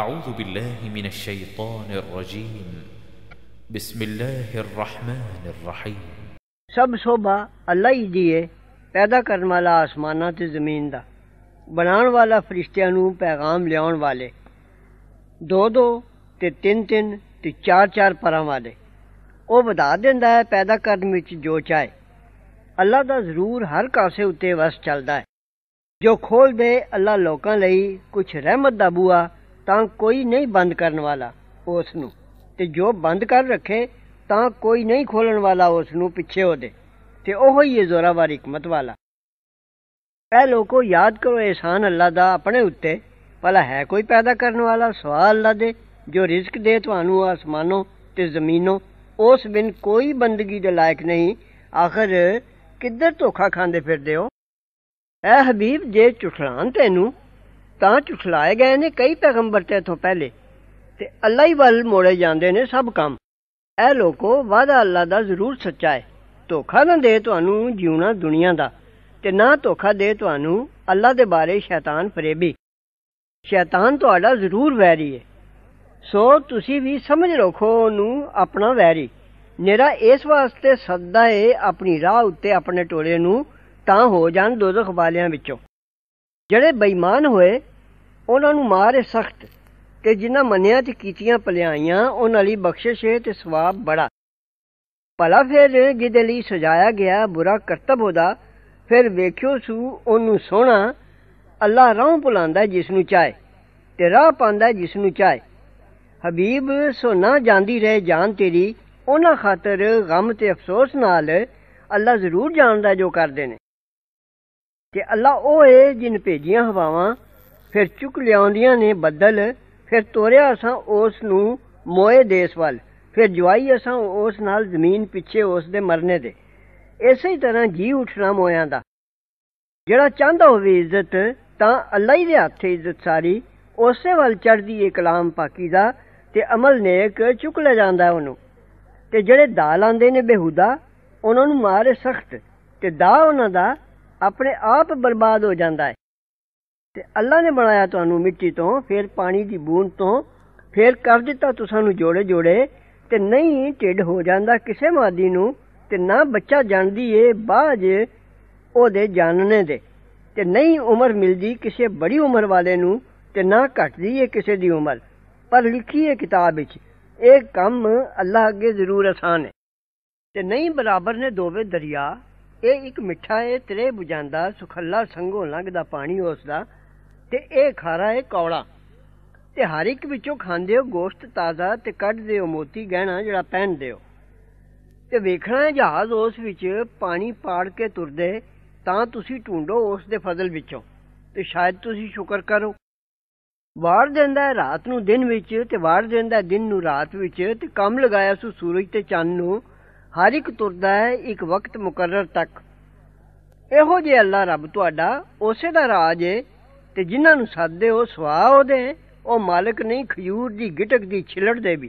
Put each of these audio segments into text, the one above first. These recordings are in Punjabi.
أعوذ بالله من الشيطان الرجيم بسم الله الرحمن الرحيم ਸਭ ਸੋਭਾ ਅੱਲਾ ਹੀ ਦੀਏ ਪੈਦਾ ਕਰਨ ਵਾਲਾ ਆਸਮਾਨਾਂ ਤੇ ਜ਼ਮੀਨ ਦਾ ਬਣਾਉਣ ਵਾਲਾ ਫਰਿਸ਼ਤਿਆਂ ਨੂੰ ਪੈਗਾਮ ਲਿਆਉਣ ਵਾਲੇ ਦੋ ਦੋ ਤੇ ਤਿੰਨ ਤਿੰਨ ਤੇ ਚਾਰ ਚਾਰ ਪਰਾਂ ਵਾਲੇ ਉਹ ਵਧਾ ਦਿੰਦਾ ਹੈ ਪੈਦਾ ਕਰਨ ਵਿੱਚ ਜੋ ਚਾਹੇ ਅੱਲਾ ਦਾ ਜ਼ਰੂਰ ਹਰ ਕਾਸੇ ਉੱਤੇ ਵਸ ਚੱਲਦਾ ਹੈ ਜੋ ਖੋਲ ਦੇ ਅੱਲਾ ਲੋਕਾਂ ਲਈ ਕੁਝ ਰਹਿਮਤ ਦਾ ਬੂਆ ਤਾਂ ਕੋਈ ਨਹੀਂ ਬੰਦ ਕਰਨ ਵਾਲਾ ਉਸ ਨੂੰ ਤੇ ਜੋ ਬੰਦ ਕਰ ਰੱਖੇ ਤਾਂ ਕੋਈ ਨਹੀਂ ਖੋਲਣ ਵਾਲਾ ਉਸ ਨੂੰ ਪਿੱਛੇ ਉਹਦੇ ਤੇ ਉਹ ਹੀ ਹੈ ਜ਼ੋਰਾਵਰ ਹਕਮਤ ਵਾਲਾ ਐ ਲੋਕੋ ਯਾਦ ਕਰੋ ਇਹਸਾਨ ਅੱਲਾ ਦਾ ਆਪਣੇ ਉੱਤੇ ਪਹਿਲਾ ਹੈ ਕੋਈ ਪੈਦਾ ਕਰਨ ਵਾਲਾ ਸਵਾਲ ਅੱਲਾ ਦੇ ਜੋ ਰਿਜ਼ਕ ਦੇ ਤੁਹਾਨੂੰ ਆਸਮਾਨੋਂ ਤੇ ਜ਼ਮੀਨੋਂ ਉਸ ਬਿਨ ਕੋਈ ਬੰਦਗੀ ਦੇ ਲਾਇਕ ਨਹੀਂ ਆਖਰ ਕਿੱਧਰ ਧੋਖਾ ਖਾਂਦੇ ਫਿਰਦੇ ਹੋ ਐ ਹਬੀਬ ਜੇ ਚੁਠਲਾਂ ਤੈਨੂੰ ਤਾਂ ਝੁਠਲਾਏ ਗਏ ਨੇ ਕਈ ਪੈਗੰਬਰ ਤੇ ਤੋਂ ਪਹਿਲੇ ਤੇ ਅੱਲਾ ਹੀ ਵੱਲ ਮੋੜੇ ਜਾਂਦੇ ਨੇ ਸਭ ਕੰਮ ਇਹ ਲੋਕੋ ਵਾਦਾ ਅੱਲਾ ਦਾ ਜ਼ਰੂਰ ਸੱਚਾ ਹੈ ਧੋਖਾ ਨਾ ਦੇ ਤੁਹਾਨੂੰ ਜਿਉਣਾ ਦੁਨੀਆ ਦਾ ਤੇ ਨਾ ਧੋਖਾ ਦੇ ਤੁਹਾਨੂੰ ਅੱਲਾ ਦੇ ਬਾਰੇ ਸ਼ੈਤਾਨ ਫਰੇਬੀ ਸ਼ੈਤਾਨ ਤੁਹਾਡਾ ਜ਼ਰੂਰ ਵੈਰੀ ਹੈ ਸੋ ਤੁਸੀਂ ਵੀ ਸਮਝ ਰੱਖੋ ਉਹਨੂੰ ਆਪਣਾ ਵੈਰੀ ਮੇਰਾ ਇਸ ਵਾਸਤੇ ਸੱਦਾ ਏ ਆਪਣੀ ਰਾਹ ਉੱਤੇ ਆਪਣੇ ਟੋਲੇ ਨੂੰ ਤਾਂ ਹੋ ਜਾਣ ਦੋਜ਼ਖ ਵਾਲਿਆਂ ਵਿੱਚੋਂ ਜਿਹੜੇ ਬੇਈਮਾਨ ਹੋਏ ਉਹਨਾਂ ਨੂੰ ਮਾਰੇ ਸਖਤ ਤੇ ਜਿਨ੍ਹਾਂ ਮੰਨਿਆ ਤੇ ਕੀਤੀਆਂ ਭਲਾਈਆਂ ਉਹਨਾਂ ਲਈ ਬਖਸ਼ਿਸ਼ ਹੈ ਤੇ ਸਵਾਬ ਬੜਾ ਭਲਾ ਫਿਰ ਜਿਹਦੇ ਲਈ ਸਜਾਇਆ ਗਿਆ ਬੁਰਾ ਕਰਤਬ ਹੋਦਾ ਫਿਰ ਵੇਖਿਓ ਸੂ ਉਹਨੂੰ ਸੋਹਣਾ ਅੱਲਾ ਰਾਹ ਪੁਲਾਂਦਾ ਜਿਸ ਨੂੰ ਚਾਹੇ ਤੇ ਰਾਹ ਪਾਉਂਦਾ ਜਿਸ ਨੂੰ ਚਾਹੇ ਹਬੀਬ ਸੋ ਨਾ ਜਾਂਦੀ ਰਹੇ ਜਾਨ ਤੇਰੀ ਉਹਨਾਂ ਖਾਤਰ ਗਮ ਤੇ ਅਫਸੋਸ ਨਾਲ ਅੱਲਾ ਜ਼ਰੂਰ ਜਾਣਦਾ ਜੋ ਕਰਦੇ ਨੇ ਤੇ ਅੱਲਾ ਉਹ ਏ ਜਿਨ ਭੇਜੀਆਂ ਹਵਾਵਾਂ ਫਿਰ ਚੁੱਕ ਲਿਆਉਂਦੀਆਂ ਨੇ ਬੱਦਲ ਫਿਰ ਤੋਰਿਆ ਅਸਾਂ ਉਸ ਨੂੰ ਮੋਏ ਦੇਸ ਵੱਲ ਫਿਰ ਜਵਾਈ ਅਸਾਂ ਉਸ ਨਾਲ ਜ਼ਮੀਨ ਪਿੱਛੇ ਉਸ ਦੇ ਮਰਨੇ ਦੇ ਇਸੇ ਤਰ੍ਹਾਂ ਜੀ ਉਠਣਾ ਮੋਇਆਂ ਦਾ ਜਿਹੜਾ ਚਾਹੁੰਦਾ ਹੋਵੇ ਇੱਜ਼ਤ ਤਾਂ ਅੱਲਾ ਹੀ ਦੇ ਹੱਥੇ ਇੱਜ਼ਤ ਸਾਰੀ ਉਸੇ ਵੱਲ ਚੜਦੀ ਏ ਕਲਾਮ ਪਾਕੀਜ਼ਾ ਤੇ ਅਮਲ ਨੇਕ ਚੁੱਕ ਲੈ ਜਾਂਦਾ ਉਹਨੂੰ ਤੇ ਜਿਹੜੇ ਦਾ ਲਾਂਦੇ ਨੇ ਬੇਹੁਦਾ ਉਹਨਾਂ ਨੂੰ ਮਾਰੇ ਸਖਤ ਤੇ ਦਾ ਉਹਨਾਂ ਦਾ ਆਪਣੇ ਆਪ ਬਰਬਾਦ ਹੋ ਜਾਂਦਾ ਹੈ ਤੇ ਅੱਲਾ ਨੇ ਬਣਾਇਆ ਤੁਹਾਨੂੰ ਮਿੱਟੀ ਤੋਂ ਫਿਰ ਪਾਣੀ ਦੀ ਬੂੰਦ ਤੋਂ ਫਿਰ ਕਰ ਦਿੱਤਾ ਤੁਸਾਂ ਨੂੰ ਜੋੜੇ ਜੋੜੇ ਤੇ ਨਹੀਂ ਟਿੱਡ ਹੋ ਜਾਂਦਾ ਕਿਸੇ ਮਾਦੀ ਨੂੰ ਤੇ ਨਾ ਬੱਚਾ ਜਾਣਦੀ ਏ ਬਾਜ ਉਹਦੇ ਜਾਣਨੇ ਦੇ ਤੇ ਨਹੀਂ ਉਮਰ ਮਿਲਦੀ ਕਿਸੇ ਬੜੀ ਉਮਰ ਵਾਲੇ ਨੂੰ ਤੇ ਨਾ ਘਟਦੀ ਏ ਕਿਸੇ ਦੀ ਉਮਰ ਪਰ ਲਿਖੀ ਏ ਕਿਤਾਬ ਵਿੱਚ ਇਹ ਕੰਮ ਅੱਲਾ ਅੱਗੇ ਜ਼ਰੂਰ ਆਸਾਨ ਹੈ ਤੇ ਨਹੀਂ ਬਰਾਬਰ ਨੇ ਦੋਵੇਂ ਦਰਿਆ ਇਹ ਇੱਕ ਮਿੱਠਾ ਏ ਤਰੇ ਬੁਝਾਂਦਾ ਸੁਖੱਲਾ ਸੰਗੋ ਲੰਘਦਾ ਪਾਣੀ ਉਸ ਦਾ ਤੇ ਇਹ ਖਾਰਾ ਹੈ ਕੌੜਾ ਤੇ ਹਰ ਇੱਕ ਵਿੱਚੋਂ ਖਾਂਦੇ ਹੋ ਗੋਸ਼ਤ ਤਾਜ਼ਾ ਤੇ ਕੱਢਦੇ ਹੋ ਮੋਤੀ ਗਹਿਣਾ ਜਿਹੜਾ ਪਹਿਨਦੇ ਹੋ ਤੇ ਵੇਖਣਾ ਹੈ ਜਹਾਜ਼ ਉਸ ਵਿੱਚ ਪਾਣੀ ਪਾੜ ਕੇ ਤੁਰਦੇ ਤਾਂ ਤੁਸੀਂ ਢੂੰਡੋ ਉਸ ਦੇ ਫਜ਼ਲ ਵਿੱਚੋਂ ਤੇ ਸ਼ਾਇਦ ਤੁਸੀਂ ਸ਼ੁਕਰ ਕਰੋ ਵਾਰ ਦਿੰਦਾ ਹੈ ਰਾਤ ਨੂੰ ਦਿਨ ਵਿੱਚ ਤੇ ਵਾਰ ਦਿੰਦਾ ਹੈ ਦਿਨ ਨੂੰ ਰਾਤ ਵਿੱਚ ਤੇ ਕੰਮ ਲਗਾਇਆ ਸੂ ਸੂਰਜ ਤੇ ਚੰਨ ਨੂੰ ਹਰ ਇੱਕ ਤੁਰਦਾ ਹੈ ਇੱਕ ਵਕਤ ਮੁਕਰਰ ਤੱਕ ਇਹੋ ਜੇ ਅੱਲਾ ਰੱਬ ਤੁਹਾਡਾ ਉਸੇ ਦਾ ਰਾਜ ਹੈ ਤੇ ਜਿਨ੍ਹਾਂ ਨੂੰ ਸਾਦੇ ਉਹ ਸਵਾ ਉਹਦੇ ਉਹ ਮਾਲਕ ਨਹੀਂ ਖਜੂਰ ਦੀ ਗਿਟਕ ਦੀ ਛਿਲੜ ਦੇ ਵੀ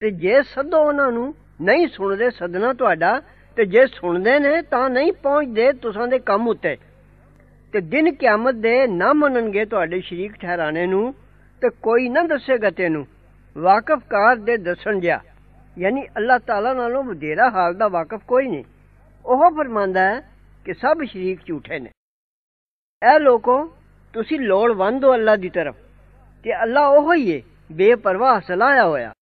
ਤੇ ਜੇ ਸਦੋ ਉਹਨਾਂ ਨੂੰ ਨਹੀਂ ਸੁਣਦੇ ਸਦਨਾ ਤੁਹਾਡਾ ਤੇ ਜੇ ਸੁਣਦੇ ਨੇ ਤਾਂ ਨਹੀਂ ਪਹੁੰਚਦੇ ਤੁਸਾਂ ਦੇ ਕੰਮ ਉੱਤੇ ਤੇ ਦਿਨ ਕਿਆਮਤ ਦੇ ਨਾ ਮੰਨਣਗੇ ਤੁਹਾਡੇ ਸ਼ਰੀਕ ਠਹਿਰਾਣੇ ਨੂੰ ਤੇ ਕੋਈ ਨਾ ਦੱਸੇਗਾ ਤੈਨੂੰ ਵਾਕਫਕਾਰ ਦੇ ਦੱਸਣ ਗਿਆ ਯਾਨੀ ਅੱਲਾਹ ਤਾਲਾ ਨਾਲੋਂ ਵਧੇਰਾ ਹਾਲ ਦਾ ਵਾਕਫ ਕੋਈ ਨਹੀਂ ਉਹ ਫਰਮਾਂਦਾ ਹੈ ਕਿ ਸਭ ਸ਼ਰੀਕ ਝੂਠੇ ਨੇ ਇਹ ਲੋਕੋ ਤੁਸੀਂ ਲੋੜਵੰਦ ਹੋ ਅੱਲਾ ਦੀ ਤਰਫ ਤੇ ਅੱਲਾ ਉਹ ਹੀ ਏ ਬੇਪਰਵਾਹ ਸਲਾਇਆ ਹੋਇਆ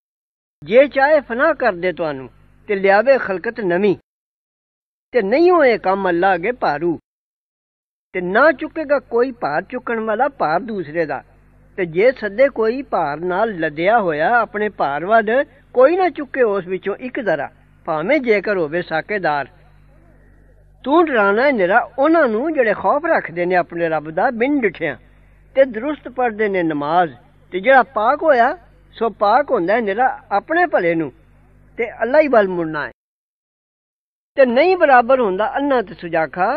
ਜੇ ਚਾਹੇ ਫਨਾ ਕਰ ਦੇ ਤੁਹਾਨੂੰ ਤੇ ਲਿਆਵੇ ਖਲਕਤ ਨਵੀਂ ਤੇ ਨਹੀਂ ਹੋਏ ਕੰਮ ਅੱਲਾ ਅਗੇ ਭਾਰੂ ਤੇ ਨਾ ਚੁੱਕੇਗਾ ਕੋਈ ਭਾਰ ਚੁੱਕਣ ਵਾਲਾ ਭਾਰ ਦੂਸਰੇ ਦਾ ਤੇ ਜੇ ਸੱਦੇ ਕੋਈ ਭਾਰ ਨਾਲ ਲਦਿਆ ਹੋਇਆ ਆਪਣੇ ਭਾਰ ਵੱਡ ਕੋਈ ਨਾ ਚੁੱਕੇ ਉਸ ਵਿੱਚੋਂ ਇੱਕ ਜ਼ਰਾ ਭਾਵੇਂ ਜੇਕਰ ਹੋਵੇ ਸਾਕੇਦਾਰ ਤੂੰ ਡਰਾਣਾ ਨਿਹਰਾ ਉਹਨਾਂ ਨੂੰ ਜਿਹੜੇ ਖੌਫ ਰੱਖਦੇ ਨੇ ਆਪਣੇ ਰੱਬ ਦਾ ਬਿਨ ਡਿਠਿਆ ਤੇ ਦਰੁਸਤ ਪੜਦੇ ਨੇ ਨਮਾਜ਼ ਤੇ ਜਿਹੜਾ ਪਾਕ ਹੋਇਆ ਸੋ ਪਾਕ ਹੁੰਦਾ ਨਿਹਰਾ ਆਪਣੇ ਭਲੇ ਨੂੰ ਤੇ ਅੱਲਾ ਹੀ ਵੱਲ ਮੁੜਨਾ ਹੈ ਤੇ ਨਹੀਂ ਬਰਾਬਰ ਹੁੰਦਾ ਅੰਨਾ ਤੇ ਸੁਜਾਖਾ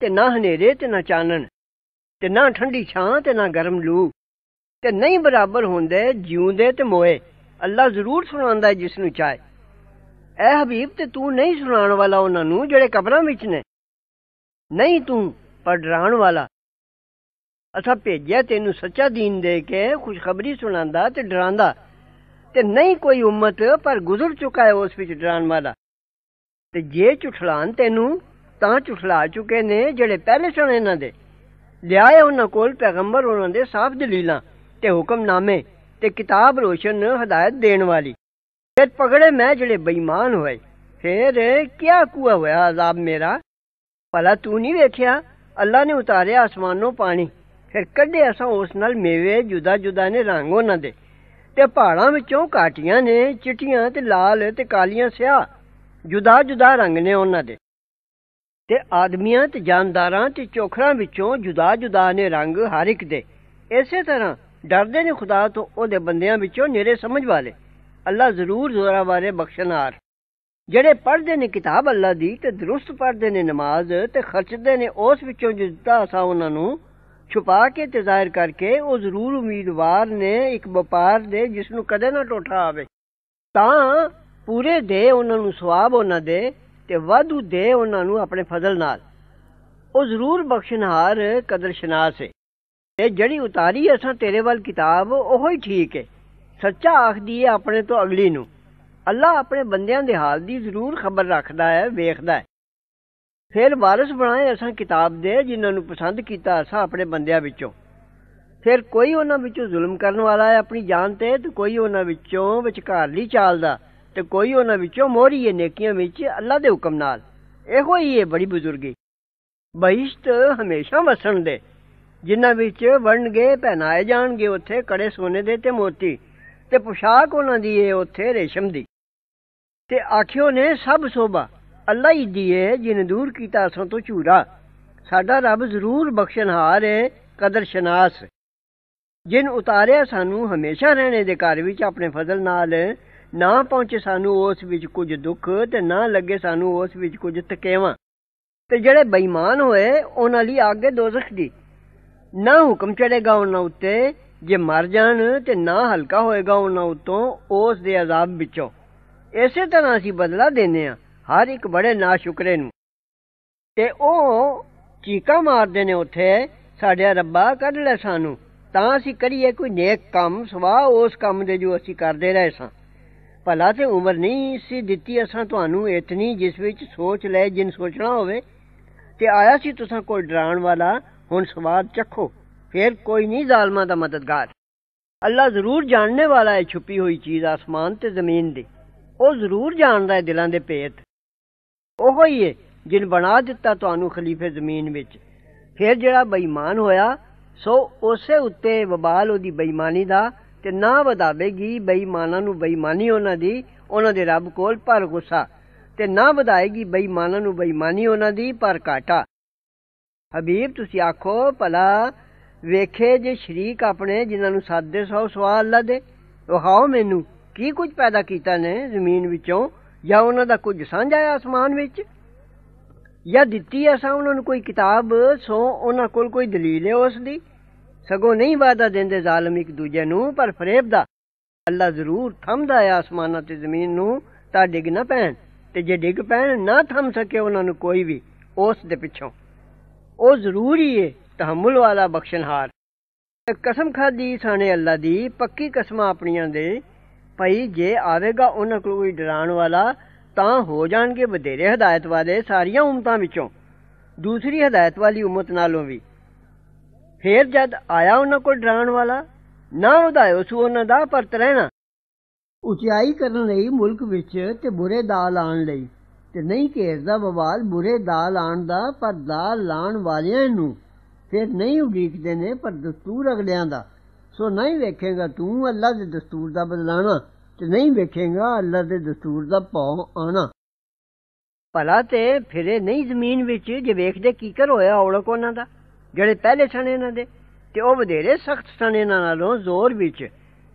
ਤੇ ਨਾ ਹਨੇਰੇ ਤੇ ਨਾ ਚਾਨਣ ਤੇ ਨਾ ਠੰਡੀ ਛਾਂ ਤੇ ਨਾ ਗਰਮ ਲੂ ਤੇ ਨਹੀਂ ਬਰਾਬਰ ਹੁੰਦੇ ਜਿਉਂਦੇ ਤੇ ਮੋਏ ਅੱਲਾ ਜ਼ਰੂਰ ਸੁਣਾਉਂਦਾ ਜਿਸ ਨੂੰ ਚਾਹੇ ਐ ਹਬੀਬ ਤੇ ਤੂੰ ਨਹੀਂ ਸੁਣਾਉਣ ਵਾਲਾ ਉਹਨਾਂ ਨੂੰ ਜਿਹੜੇ ਕਬਰਾਂ ਵਿੱਚ ਨੇ ਨਹੀਂ ਤੂੰ ਪਰ ਡਰਾਉਣ ਵਾਲਾ ਅਸਾਂ ਭੇਜਿਆ ਤੈਨੂੰ ਸੱਚਾ دین ਦੇ ਕੇ ਖੁਸ਼ਖਬਰੀ ਸੁਣਾਉਂਦਾ ਤੇ ਡਰਾਉਂਦਾ ਤੇ ਨਹੀਂ ਕੋਈ ਉਮਤ ਪਰ ਗੁਜ਼ਰ ਚੁੱਕਾ ਹੈ ਉਸ ਵਿੱਚ ਡਰਾਉਣ ਵਾਲਾ ਤੇ ਜੇ ਝੁਠਲਾਣ ਤੈਨੂੰ ਤਾਂ ਝੁਠਲਾ ਚੁੱਕੇ ਨੇ ਜਿਹੜੇ ਪਹਿਲੇ ਸਣ ਇਹਨਾਂ ਦੇ ਲਿਆਏ ਉਹਨਾਂ ਕੋਲ ਪੈਗੰਬਰ ਉਹਨਾਂ ਦੇ ਸਾਫ਼ ਦਲੀਲਾਂ ਤੇ ਹੁਕਮਨਾਮੇ ਤੇ ਕਿਤਾਬ ਰੋਸ਼ਨ ਹਦਾਇਤ ਦੇਣ ਵਾਲੀ ਫਿਰ ਪਕੜੇ ਮੈਂ ਜਿਹੜੇ ਬੇਈਮਾਨ ਹੋਏ ਫਿਰ ਕਿਆ ਕੂਆ ਹੋਇਆ ਅਜ਼ਾਬ ਮੇਰਾ ਭਲਾ ਤੂੰ ਨਹੀਂ ਵੇਖਿਆ ਅੱਲਾ ਨੇ ਉਤਾਰਿਆ ਅਸਮਾਨੋਂ ਪਾਣੀ ਫਿਰ ਕੱਢਿਆ ਸਾਂ ਉਸ ਨਾਲ ਮੇਵੇ ਜੁਦਾ ਜੁਦਾ ਨੇ ਰੰਗ ਉਹਨਾਂ ਦੇ ਤੇ ਪਹਾੜਾਂ ਵਿੱਚੋਂ ਕਾਟੀਆਂ ਨੇ ਚਿੱਟੀਆਂ ਤੇ ਲਾਲ ਤੇ ਕਾਲੀਆਂ ਸਿਆ ਜੁਦਾ ਜੁਦਾ ਰੰਗ ਨੇ ਉਹਨਾਂ ਦੇ ਤੇ ਆਦਮੀਆਂ ਤੇ ਜਾਨਦਾਰਾਂ ਤੇ ਚੋਖਰਾਂ ਵਿੱਚੋਂ ਜੁਦਾ ਜੁਦਾ ਨੇ ਰੰਗ ਹਰ ਇੱਕ ਦੇ ਇਸੇ ਤਰ੍ਹਾਂ ਡਰਦੇ ਨੇ ਖੁਦਾ ਤੋਂ ਉਹਦੇ ਬੰਦਿਆਂ ਵਿੱਚੋਂ ਨੇਰੇ ਸਮਝ ਵਾਲੇ ਅੱਲਾ ਜ਼ਰੂਰ ਜ਼ੋਰਾ ਵਾਲੇ ਜਿਹੜੇ ਪੜ੍ਹਦੇ ਨੇ ਕਿਤਾਬ ਅੱਲਾ ਦੀ ਤੇ ਦਰੁਸਤ ਪੜ੍ਹਦੇ ਨੇ ਨਮਾਜ਼ ਤੇ ਖਰਚਦੇ ਨੇ ਉਸ ਵਿੱਚੋਂ ਜੋ ਦਿੱਤਾ ਅਸਾਂ ਉਹਨਾਂ ਨੂੰ ਛੁਪਾ ਕੇ ਤੇ ਜ਼ਾਹਿਰ ਕਰਕੇ ਉਹ ਜ਼ਰੂਰ ਉਮੀਦਵਾਰ ਨੇ ਇੱਕ ਵਪਾਰ ਦੇ ਜਿਸ ਨੂੰ ਕਦੇ ਨਾ ਟੋਟਾ ਆਵੇ ਤਾਂ ਪੂਰੇ ਦੇ ਉਹਨਾਂ ਨੂੰ ਸਵਾਬ ਉਹਨਾਂ ਦੇ ਤੇ ਵਾਧੂ ਦੇ ਉਹਨਾਂ ਨੂੰ ਆਪਣੇ ਫਜ਼ਲ ਨਾਲ ਉਹ ਜ਼ਰੂਰ ਬਖਸ਼ਨਹਾਰ ਕਦਰਸ਼ਨਾਸ ਹੈ ਤੇ ਜਿਹੜੀ ਉਤਾਰੀ ਅਸਾਂ ਤੇਰੇ ਵੱਲ ਕਿਤਾਬ ਉਹੋ ਹੀ ਠੀਕ ਹੈ ਸੱਚਾ ਆਖਦੀ ਹੈ ਆਪਣੇ ਤੋਂ ਅਗਲੀ ਨੂੰ ਅੱਲਾ ਆਪਣੇ ਬੰਦਿਆਂ ਦੇ ਹਾਲ ਦੀ ਜ਼ਰੂਰ ਖਬਰ ਰੱਖਦਾ ਹੈ ਵੇਖਦਾ ਹੈ ਫਿਰ ਵਾਰਿਸ ਬਣਾਏ ਅਸਾਂ ਕਿਤਾਬ ਦੇ ਜਿਨ੍ਹਾਂ ਨੂੰ ਪਸੰਦ ਕੀਤਾ ਅਸਾਂ ਆਪਣੇ ਬੰਦਿਆਂ ਵਿੱਚੋਂ ਫਿਰ ਕੋਈ ਉਹਨਾਂ ਵਿੱਚੋਂ ਜ਼ੁਲਮ ਕਰਨ ਵਾਲਾ ਹੈ ਆਪਣੀ ਜਾਨ ਤੇ ਤੇ ਕੋਈ ਉਹਨਾਂ ਵਿੱਚੋਂ ਵਿਚਕਾਰਲੀ ਚਾਲਦਾ ਤੇ ਕੋਈ ਉਹਨਾਂ ਵਿੱਚੋਂ ਮੋਰੀ ਇਹ ਨੇਕੀਆਂ ਵਿੱਚ ਅੱਲਾ ਦੇ ਹੁਕਮ ਨਾਲ ਇਹੋ ਹੀ ਹੈ ਬੜੀ ਬਜ਼ੁਰਗੀ ਬਹਿਸ਼ਤ ਹਮੇਸ਼ਾ ਵਸਣ ਦੇ ਜਿਨ੍ਹਾਂ ਵਿੱਚ ਗਏ ਪਹਿਨਾਏ ਜਾਣਗੇ ਉੱਥੇ ਕੜੇ ਸੋਨੇ ਦੇ ਤੇ ਮੋਤੀ ਤੇ ਪੁਸ਼ਾਕ ਉਹਨਾਂ ਦੀ ਏ ਉੱਥੇ ਰੇਸ਼ਮ ਦੀ ਤੇ ਆਖਿਓ ਨੇ ਸਭ ਸੋਭਾ ਅੱਲਾ ਹੀ ਦੀਏ ਜਿਨ ਦੂਰ ਕੀਤਾ ਅਸਾਂ ਤੋਂ ਝੂਰਾ ਸਾਡਾ ਰੱਬ ਜ਼ਰੂਰ ਬਖਸ਼ਨਹਾਰ ਏ ਕਦਰ ਸ਼ਨਾਸ ਜਿਨ ਉਤਾਰਿਆ ਸਾਨੂੰ ਹਮੇਸ਼ਾ ਰਹਿਣੇ ਦੇ ਘਰ ਵਿੱਚ ਆਪਣੇ ਫਜ਼ਲ ਨਾਲ ਨਾ ਪਹੁੰਚੇ ਸਾਨੂੰ ਉਸ ਵਿੱਚ ਕੁਝ ਦੁੱਖ ਤੇ ਨਾ ਲੱਗੇ ਸਾਨੂੰ ਉਸ ਵਿੱਚ ਕੁਝ ਤਕੇਵਾ ਤੇ ਜਿਹੜੇ ਬੇਈਮਾਨ ਹੋਏ ਉਹਨਾਂ ਲਈ ਅੱਗੇ ਦੋਜ਼ਖ ਦੀ ਨਾ ਹੁਕਮ ਚੜੇਗਾ ਉਹਨਾਂ ਉੱਤੇ ਜੇ ਮਰ ਜਾਣ ਤੇ ਨਾ ਹਲਕਾ ਹੋਏਗਾ ਉਹਨਾਂ ਉਤੋਂ ਉਸ ਦੇ ਅਜ਼ਾਬ ਵਿੱਚੋਂ ਇਸੇ ਤਰ੍ਹਾਂ ਅਸੀਂ ਬਦਲਾ ਦਿੰਨੇ ਆ ਹਰ ਇੱਕ ਬੜੇ ਨਾਸ਼ੁਕਰੇ ਨੂੰ ਤੇ ਉਹ ਚੀਕਾ ਮਾਰਦੇ ਨੇ ਉੱਥੇ ਸਾਡੇ ਰੱਬਾ ਕੱਢ ਲੈ ਸਾਨੂੰ ਤਾਂ ਅਸੀਂ ਕਰੀਏ ਕੋਈ ਨੇਕ ਕੰਮ ਸਵਾ ਉਸ ਕੰਮ ਦੇ ਜੋ ਅਸੀਂ ਕਰਦੇ ਰਹੇ ਸਾਂ ਭਲਾ ਤੇ ਉਮਰ ਨਹੀਂ ਸੀ ਦਿੱਤੀ ਅਸਾਂ ਤੁਹਾਨੂੰ ਇਤਨੀ ਜਿਸ ਵਿੱਚ ਸੋਚ ਲੈ ਜਿੰਨ ਸੋਚਣਾ ਹੋਵੇ ਤੇ ਆਇਆ ਸੀ ਤੁਸਾਂ ਕੋਈ ਡਰਾਉਣ ਵਾਲਾ ਹੁਣ ਸਵਾਦ ਚੱਖੋ ਫਿਰ ਕੋਈ ਨਹੀਂ ਜ਼ਾਲਮਾਂ ਦਾ ਮਦਦਗਾਰ ਅੱਲਾ ਜ਼ਰੂਰ ਜਾਣਨੇ ਵਾਲਾ ਹੈ ਛੁਪੀ ਹੋਈ ਚੀਜ਼ ਆਸਮਾਨ ਤੇ ਜ਼ਮੀਨ ਦੀ ਉਹ ਜ਼ਰੂਰ ਜਾਣਦਾ ਹੈ ਦਿਲਾਂ ਦੇ ਭੇਤ ਉਹ ਹੀ ਹੈ ਜਿਨ ਬਣਾ ਦਿੱਤਾ ਤੁਹਾਨੂੰ ਖਲੀਫੇ ਜ਼ਮੀਨ ਵਿੱਚ ਫਿਰ ਜਿਹੜਾ ਬੇਈਮਾਨ ਹੋਇਆ ਸੋ ਉਸੇ ਉੱਤੇ ਵਬਾਲ ਉਹਦੀ ਬੇਈਮਾਨੀ ਦਾ ਤੇ ਨਾ ਵਧਾਵੇਗੀ ਬੇਈਮਾਨਾਂ ਨੂੰ ਬੇਈਮਾਨੀ ਉਹਨਾਂ ਦੀ ਉਹਨਾਂ ਦੇ ਰੱਬ ਕੋਲ ਪਰ ਗੁੱਸਾ ਤੇ ਨਾ ਵਧਾਏਗੀ ਬੇਈਮਾਨਾਂ ਨੂੰ ਬੇਈਮਾਨੀ ਉਹਨਾਂ ਦੀ ਪਰ ਕਾਟਾ ਹਬੀਬ ਤੁਸੀਂ ਆਖੋ ਭਲਾ ਵੇਖੇ ਜੇ ਸ਼ਰੀਕ ਆਪਣੇ ਜਿਨ੍ਹਾਂ ਨੂੰ ਸਾਦੇ ਸੌ ਸਵਾਲ ਅੱਲਾ ਦੇ ਵਹਾਓ ਮੈਨੂੰ ਕੀ ਕੁਝ ਪੈਦਾ ਕੀਤਾ ਨੇ ਜ਼ਮੀਨ ਵਿੱਚੋਂ ਜਾਂ ਉਹਨਾਂ ਦਾ ਕੁਝ ਸਾਂਝਾ ਹੈ ਅਸਮਾਨ ਵਿੱਚ ਜਾਂ ਦਿੱਤੀ ਸਾ ਉਹਨਾਂ ਨੂੰ ਕੋਈ ਕਿਤਾਬ ਸੋ ਉਹਨਾਂ ਕੋਲ ਕੋਈ ਦਲੀਲ ਹੈ ਉਸ ਦੀ ਸਗੋਂ ਨਹੀਂ ਵਾਦਾ ਦਿੰਦੇ ਜ਼ਾਲਮ ਇੱਕ ਦੂਜੇ ਨੂੰ ਪਰ ਫਰੇਬ ਦਾ ਅੱਲਾ ਜ਼ਰੂਰ ਥੰਮਦਾ ਹੈ ਆਸਮਾਨਾਂ ਤੇ ਜ਼ਮੀਨ ਨੂੰ ਤਾਂ ਡਿੱਗ ਨਾ ਪੈਣ ਤੇ ਜੇ ਡਿੱਗ ਪੈਣ ਨਾ ਥੰਮ ਸਕੇ ਉਹਨਾਂ ਨੂੰ ਕੋਈ ਵੀ ਉਸ ਦੇ ਪਿੱਛੋਂ ਉਹ ਜ਼ਰੂਰੀ ਹੈ ਤਹਮਲ ਵਾਲਾ ਬਖਸ਼ਣਹਾਰ ਕਸਮ ਖਾਦੀ ਸਾਨੇ ਅੱਲਾ ਦੀ ਪੱਕੀ ਕਸਮਾਂ ਆਪਣੀਆਂ ਦੇ ਭਈ ਜੇ ਆਵੇਗਾ ਉਹਨਾਂ ਕੋਲ ਕੋਈ ਡਰਾਉਣ ਵਾਲਾ ਤਾਂ ਹੋ ਜਾਣਗੇ ਵਧੇਰੇ ਹਦਾਇਤ ਵਾਲੇ ਸਾਰੀਆਂ ਉਮਤਾਂ ਵਿੱਚੋਂ ਦੂਸਰੀ ਹਦਾਇਤ ਵਾਲੀ ਉਮਤ ਨਾਲੋਂ ਵੀ ਫੇਰ ਜਦ ਆਇਆ ਉਹਨਾਂ ਕੋਲ ਡਰਾਉਣ ਵਾਲਾ ਨਾ ਉਦਾਇਓ ਸੂ ਉਹਨਾਂ ਦਾ ਪਰਤ ਰਹਿਣਾ ਉਚਾਈ ਕਰਨ ਲਈ ਮੁਲਕ ਵਿੱਚ ਤੇ ਬੁਰੇ ਦਾ ਲਾਣ ਲਈ ਤੇ ਨਹੀਂ ਦਾ ਬਵਾਲ ਬੁਰੇ ਦਾ ਲਾਣ ਦਾ ਪਰ ਦਾ ਲਾਣ ਵਾਲਿਆਂ ਨੂੰ ਫਿਰ ਨਹੀਂ ਉਡੀਕਦੇ ਨੇ ਪਰ ਦਸਤੂਰ ਅਗਲਿਆਂ ਦਾ ਸੋ ਨਹੀਂ ਵੇਖੇਗਾ ਤੂੰ ਅੱਲਾ ਦੇ ਦਸਤੂਰ ਦਾ ਬਦਲਾਣਾ ਤੇ ਨਹੀਂ ਵੇਖੇਗਾ ਅੱਲਾ ਦੇ ਦਸਤੂਰ ਦਾ ਪਾਉ ਆਣਾ ਭਲਾ ਤੇ ਫਿਰੇ ਨਹੀਂ ਜ਼ਮੀਨ ਵਿੱਚ ਜੇ ਵੇਖਦੇ ਕੀ ਕਰ ਹੋਇਆ ਔਲਕ ਉਹਨਾਂ ਦਾ ਜਿਹੜੇ ਪਹਿਲੇ ਸਣ ਇਹਨਾਂ ਦੇ ਤੇ ਉਹ ਵਧੇਰੇ ਸਖਤ ਸਣ ਇਹਨਾਂ ਨਾਲੋਂ ਜ਼ੋਰ ਵਿੱਚ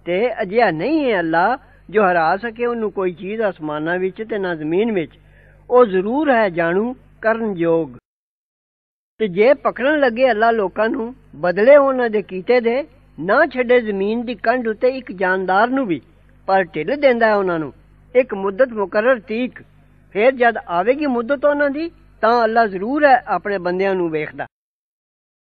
ਤੇ ਅਜਿਹਾ ਨਹੀਂ ਹੈ ਅੱਲਾ ਜੋ ਹਰਾ ਸਕੇ ਉਹਨੂੰ ਕੋਈ ਚੀਜ਼ ਅਸਮਾਨਾਂ ਵਿੱਚ ਤੇ ਨਾ ਜ਼ਮੀਨ ਵਿੱਚ ਉਹ ਜ਼ਰੂਰ ਹੈ ਜਾਣੂ ਕਰਨ ਯੋਗ ਤੇ ਜੇ ਪਕੜਨ ਲੱਗੇ ਅੱਲਾ ਲੋਕਾਂ ਨੂੰ ਬਦਲੇ ਉਹਨਾਂ ਦੇ ਕੀਤੇ ਦੇ ਨਾ ਛੱਡੇ ਜ਼ਮੀਨ ਦੀ ਕੰਢ ਉਤੇ ਇੱਕ ਜਾਨਦਾਰ ਨੂੰ ਵੀ ਪਰ ਢਿੱਲ ਦਿੰਦਾ ਹੈ ਉਹਨਾਂ ਨੂੰ ਇੱਕ ਮੁੱਦਤ ਮੁਕਰਰ ਤੀਕ ਫਿਰ ਜਦ ਆਵੇਗੀ ਮੁੱਦਤ ਉਹਨਾਂ ਦੀ ਤਾਂ ਅੱਲਾ ਜ਼ਰੂਰ ਹੈ ਆਪਣੇ ਬੰਦਿਆਂ ਨੂੰ ਵੇਖਦਾ